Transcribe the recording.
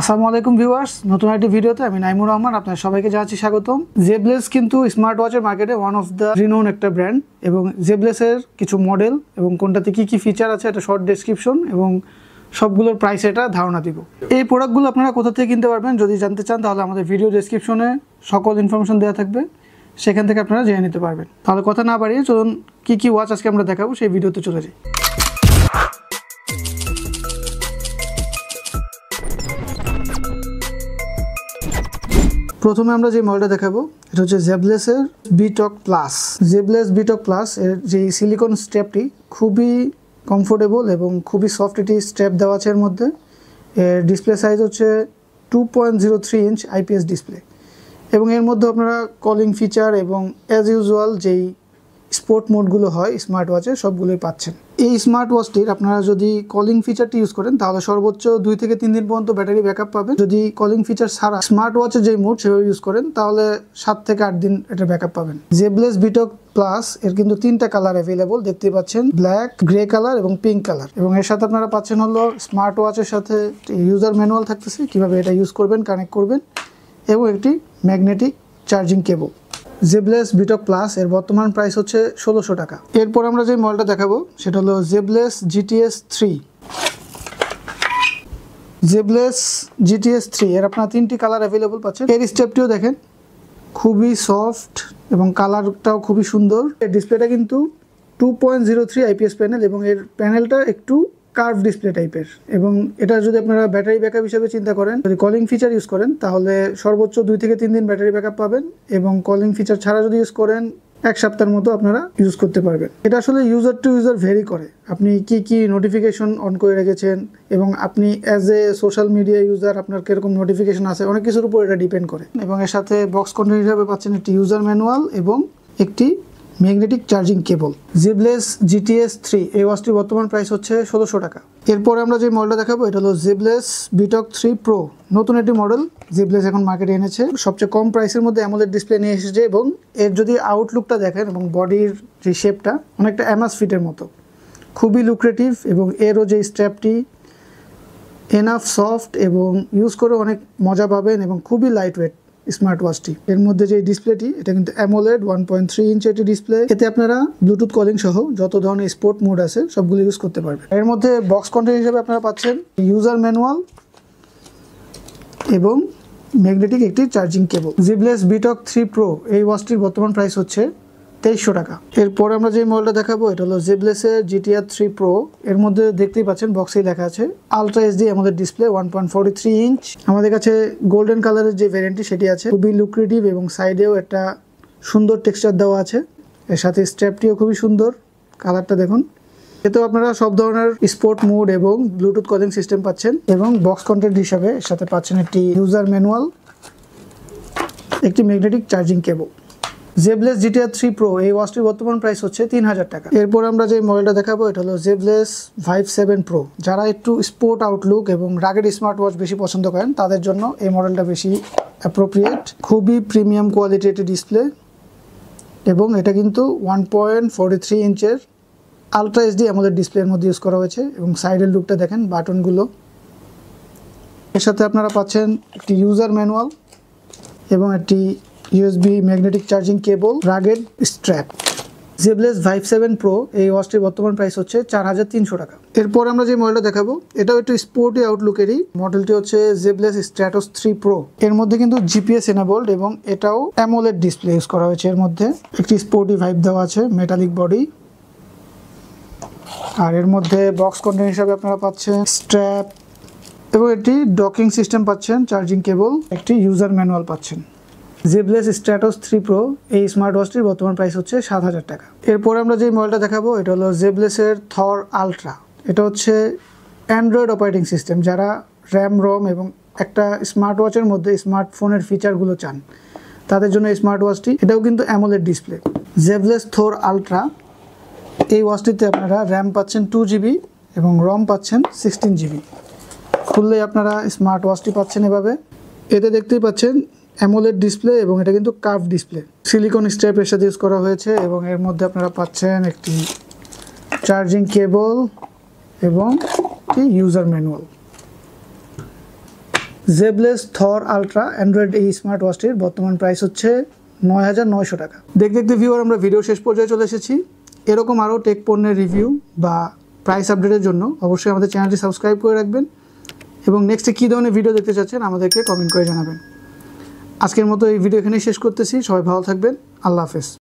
আসসালামু আলাইকুম ভিউয়ার্স নতুন একটি ভিডিওতে আমি নাইমুর রহমান আপনার সবাইকে জানাচ্ছি স্বাগতম জেবলেস কিন্তু স্মার্ট ওয়াচের মার্কেটে ওয়ান অফ দ্য রিনোন একটা ব্র্যান্ড এবং জেবলেসের কিছু মডেল এবং কোনটাতে কি কি ফিচার আছে একটা শর্ট ডেসক্রিপশন এবং সবগুলোর প্রাইস এটা ধারণা দিব এই প্রোডাক্টগুলো আপনারা কোথা থেকে কিনতে পারবেন যদি জানতে চান তাহলে আমাদের ভিডিও ডেসক্রিপশনে সকল ইনফরমেশন দেওয়া থাকবে সেখান থেকে আপনারা জেনে নিতে পারবেন তাহলে কথা না বাড়িয়ে চলুন কী কী ওয়াচ আজকে আমরা দেখাবো সেই ভিডিওতে চলে যাই প্রথমে আমরা যে মডেলটা দেখাবো এটা হচ্ছে জেবলেসের Btalk plus Zeblaze Btalk plus এর যে সিলিকন স্টেপটি খুবই কমফোর্টেবল এবং খুবই সফট এটি স্টেপ দেওয়া আছে এর মধ্যে এর ডিসপ্লে সাইজ হচ্ছে two point zero three inch IPS display এবং এর মধ্যে আপনারা কলিং ফিচার এবং অ্যাজ ইউজুয়াল যেই স্পোর্ট মোডগুলো হয় স্মার্ট ওয়াচে সবগুলোই পাচ্ছেন এই স্মার্ট ওয়াচটির আপনারা যদি কলিং ফিচারটি ইউজ করেন তাহলে সর্বোচ্চ দুই থেকে তিন দিন পর্যন্ত ব্যাটারি ব্যাকআপ পাবেন যদি কলিং ফিচার ছাড়া স্মার্ট ওয়াচে যে মোড সেভাবে ইউজ করেন তাহলে সাত থেকে আট দিন এটা ব্যাকআপ পাবেন জেবলেস বিটক প্লাস এর কিন্তু তিনটা কালার অ্যাভেলেবল দেখতে পাচ্ছেন ব্ল্যাক গ্রে কালার এবং পিঙ্ক কালার এবং এর সাথে আপনারা পাচ্ছেন হলো স্মার্ট ওয়াচের সাথে ইউজার ম্যানুয়াল থাকতেছে কিভাবে এটা ইউজ করবেন কানেক্ট করবেন এবং একটি magnetic charging cable Zeblaze Btalk plus এর বর্তমান প্রাইস হচ্ছে ষোলোশো টাকা এরপর আমরা যে মলটা দেখাবো সেটা হলো Zeblaze GTS three Zeblaze GTS three এর আপনার তিনটি কালার অ্যাভেলেবল পাচ্ছেন এর স্টেপটিও দেখেন খুবই সফট এবং কালারটাও খুবই সুন্দর এর ডিসপ্লেটা কিন্তু two point zero three IPS panel এবং এর প্যানেলটা একটু কার্ভ ডিসপ্লে টাইপের এবং এটা যদি আপনারা ব্যাটারি ব্যাকআপ হিসেবে চিন্তা করেন যদি কলিং ফিচার ইউজ করেন তাহলে সর্বোচ্চ দুই থেকে তিন দিন ব্যাটারি ব্যাকআপ পাবেন এবং কলিং ফিচার ছাড়া যদি ইউজ করেন এক সপ্তাহের মতো আপনারা ইউজ করতে পারবেন এটা আসলে ইউজার টু ইউজার ভেরি করে আপনি কি কি নোটিফিকেশন অন করে রেখেছেন এবং আপনি as a social media user আপনার কীরকম নোটিফিকেশন আছে অনেক কিছুর উপর এটা ডিপেন্ড করে এবং এর সাথে বক্স কন্টেন্ট হিসাবে পাচ্ছেন একটি ইউজার ম্যানুয়াল এবং একটি magnetic charging cable Zeblaze GTS three এই ওয়াচটির বর্তমান প্রাইস হচ্ছে ষোলোশো টাকা এরপরে আমরা যে মডেলটা দেখাবো এটা হলো জিবলেস বিটক থ্রি প্রো নতুন একটি মডেল জিবলেস এখন মার্কেটে এনেছে সবচেয়ে কম প্রাইসের মধ্যে অ্যামোলেড ডিসপ্লে নিয়ে এসেছে এবং এর যদি আউটলুকটা দেখেন এবং বডির যে শেপটা অনেকটা অ্যামাস ফিটের মতো খুবই লুক্রেটিভ এবং এরও যে স্ট্র্যাপটি এনাফ সফট এবং ইউজ করে অনেক মজা পাবেন এবং খুবই লাইট ওয়েট স্মার্ট ওয়াচটি এর মধ্যে যে ডিসপ্লেটি এটা কিন্তু AMOLED one point three inch এটি ডিসপ্লে এতে আপনারা ব্লুটুথ কলিং সহ যত ধরনের স্পোর্ট মোড আছে সবগুলো ইউজ করতে পারবেন এর মধ্যে বক্স কন্টেন্ট হিসেবে আপনারা পাচ্ছেন ইউজার ম্যানুয়াল এবং ম্যাগনেটিক একটি charging cable Zeblaze Btalk three pro এই ওয়াচটির বর্তমান প্রাইস হচ্ছে তেইশশো টাকা এরপরে আমরা যে মোবাইলটা দেখাবো এটা হলো জেবলেসের জিটিআর থ্রি প্রো এর মধ্যে দেখতেই পাচ্ছেন বক্সেই লেখা আছে আলট্রা এসডি আমাদের display one point three inch আমাদের কাছে গোল্ডেন কালারের যে ভ্যারিয়েন্টটি সেটি আছে খুবই লুক্রেটিভ এবং সাইডেও একটা সুন্দর টেক্সচার দেওয়া আছে এর সাথে স্ট্র্যাপটিও খুবই সুন্দর কালারটা দেখুন এতে আপনারা সব ধরনের স্পোর্ট মোড এবং ব্লুটুথ কলিং সিস্টেম পাচ্ছেন এবং বক্স কন্টেন্ট হিসাবে এর সাথে পাচ্ছেন একটি ইউজার ম্যানুয়াল একটি magnetic charging cable Zeblaze GTR three pro এই ওয়াচটির বর্তমান প্রাইস হচ্ছে তিন হাজার টাকা এরপর আমরা যে মডেলটা দেখাবো এটা হলো জেবলেস ফাইভ সেভেন প্রো যারা একটু স্পোর্ট আউটলুক এবং রাগেড স্মার্ট ওয়াচ বেশি পছন্দ করেন তাদের জন্য এই মডেলটা বেশি অ্যাপ্রোপ্রিয়েট খুবই প্রিমিয়াম কোয়ালিটি একটি ডিসপ্লে এবং এটা কিন্তু ওয়ান পয়েন্ট ফোরটি থ্রি ইঞ্চের আলট্রা এসডি আমাদের ডিসপ্লের মধ্যে ইউজ করা হয়েছে এবং সাইডের লুকটা দেখেন বাটনগুলো এর সাথে আপনারা পাচ্ছেন একটি ইউজার ম্যানুয়াল এবং একটি USB magnetic charging cable rugged strap Zeblaze Vibe seven pro এই ওয়াচটির বর্তমান প্রাইস হচ্ছে চার হাজার তিনশো টাকা এরপর আমরা যে মডেলটা দেখাবো এটাও একটু স্পোর্টি আউটলুকেরই মডেলটি হচ্ছে জেবলেস স্ট্র্যাটোস থ্রি প্রো এর মধ্যে কিন্তু জিপিএস এনাবোল্ড এবং এটাও অ্যামোলেড ডিসপ্লে ইউজ করা হয়েছে এর মধ্যে একটি স্পোর্টি ভাইব দেওয়া আছে মেটালিক বডি আর এর মধ্যে বক্স কন্টেন্ট হিসাবে আপনারা পাচ্ছেন স্ট্র্যাপ এবং একটি ডকিং সিস্টেম পাচ্ছেন চার্জিং কেবল একটি ইউজার ম্যানুয়াল পাচ্ছেন জেবলেস স্ট্যাটাস থ্রি প্রো এই স্মার্ট ওয়াচটির বর্তমান প্রাইস হচ্ছে সাত হাজার টাকা এরপরে আমরা যে মোবাইলটা দেখাবো এটা হলো জেবলেসের থর আলট্রা এটা হচ্ছে অ্যান্ড্রয়েড অপারেটিং সিস্টেম যারা র্যাম রম এবং একটা স্মার্ট ওয়াচের মধ্যে স্মার্টফোনের ফিচারগুলো চান তাদের জন্য এই স্মার্ট ওয়াচটি এটাও কিন্তু অ্যামোলেড ডিসপ্লে জেভলেস থোর আলট্রা এই ওয়াচটিতে আপনারা র্যাম পাচ্ছেন টু জিবি এবং রম পাচ্ছেন সিক্সটিন জিবি খুললেই আপনারা স্মার্ট ওয়াচটি পাচ্ছেন এভাবে এতে দেখতেই পাচ্ছেন অ্যামোলেড ডিসপ্লে এবং এটা কিন্তু কার্ভ ডিসপ্লে সিলিকন স্ট্রেপ এর সাথে ইউজ করা হয়েছে এবং এর মধ্যে আপনারা পাচ্ছেন একটি চার্জিং কেবল এবং একটি user manual Zeblaze Thor ultra Android এই স্মার্ট ওয়াচটির বর্তমান প্রাইস হচ্ছে নয় হাজার নয়শো টাকা দেখতে দেখতে ভিউর আমরা ভিডিও শেষ পর্যায়ে চলে এসেছি এরকম আরও টেক পণ্যের রিভিউ বা প্রাইস আপডেটের জন্য অবশ্যই আমাদের চ্যানেলটি সাবস্ক্রাইব করে রাখবেন এবং নেক্সটে কী ধরনের ভিডিও দেখতে চাচ্ছেন আমাদেরকে কমেন্ট করে জানাবেন আজকের মতো এই ভিডিও এখানে শেষ করতেছি সবাই ভালো থাকবেন আল্লাহ হাফেজ